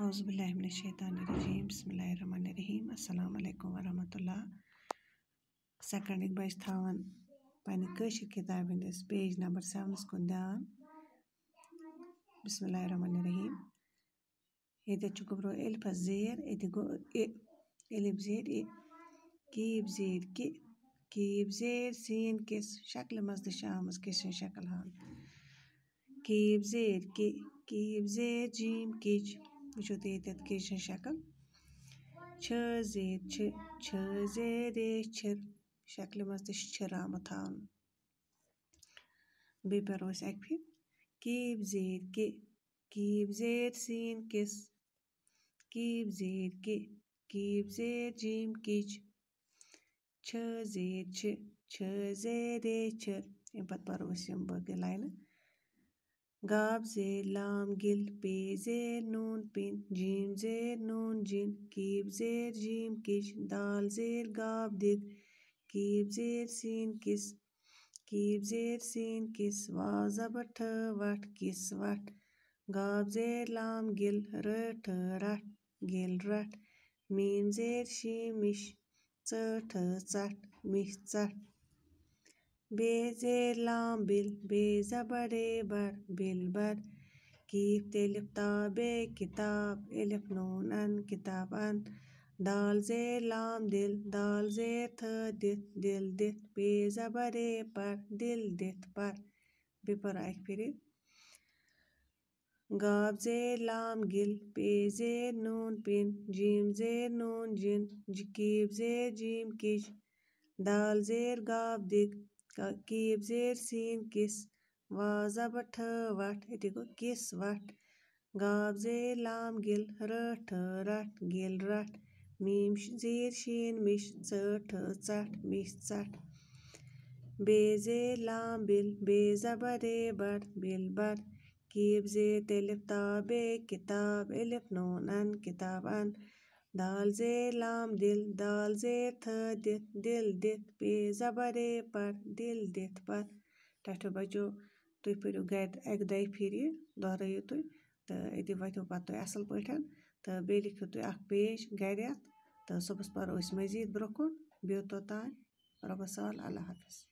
अज़बिल्लिमिनशैतानरजीम बसमीम अल्लाम वरहमल सेकंड बच थान पेशर किताब हंदिस पेज नंबर सेवनस कुन दान ध्यान रहीम ये गुब्रो एलफ जेर ये गो एलिफ जेर कीब जेर कीब जेर सीन किस शक्ल मज शाम किस शक्ल हान कीब जेर कीब जेर जीम किच وٕچھو تُہۍ ییٚتٮ۪تھ کِژھ چھِ شکٕل چھِ زیٖر چھِ چھِ زیرِ چھِر شکلہِ منٛز تہِ چھِ چھِر آمُت تھاونہٕ بیٚیہِ پَرو أسۍ اَکہِ پھِرِ کیٖپ زیٖر کہِ کیٖپ زیٖر سیٖن کِس کیٖپ زیٖر کہِ کیٖپ زیٖر جیٖم کِچ چھِ زیٖر چھِ چھِ زیرِ چھِر اَمہِ پَتہٕ پَرو أسۍ یِم باقٕے لاینہٕ गाब जे लाम गिल पे जे नून पिन जीम जे नून जिन कीब जेर जीम किश दाल जेर गाब दिख कीब जेर सीन किस कीब जेर सीन किस वाजब ठ वट किस वट गाब जेर लाम गिल रट रट गिल रट मीम जे शीमिश चट चट मिश चट लाम बिल बेजबरे बर बिलबर कीफ तेलिफ बे किताब एलिफ नून अन किताब अन दाल जे लाम दिल दाल जे थ दिल दिल बे जबरे पर दिल दित पर बिपर आए फिर गाब जेर लाम गिल बे जे नून पिन जीम जे नून जिन जकीब जे जीम किश दाल जे गाब दिक کیٖپ زیٖر سیٖن کِس وازا بٹھٕ وَٹھ أتی گوٚو کِس وَٹھ گاو زیر لام گِل رٲٹھٕ رَٹھ گِل رَٹھ میٖم زیٖر شیٖن مِش ژٲٹھٕ ژَٹھ مِش ژَٹھ بے زیر لام بِل بے زبر رے بَٹ بِل بَٹ کیٖپ زیٖر تٔلِف تا بے کِتاب ألِف نوٗن اَن کِتاب اَن दाल जे लाम दिल दाल जे थ दित दिल दित पे जबरे पर दिल दित पर टठ बचो तुम पढ़ो गर अक दि फिर यह दोहरयो तुम तो ये वो पे तुम असल पे तो बे लिखो तुम पेज गर तो सुबह पो मजीद ब्रोह कन बो तोतान रबस सवाल अल्लाह हाफिज़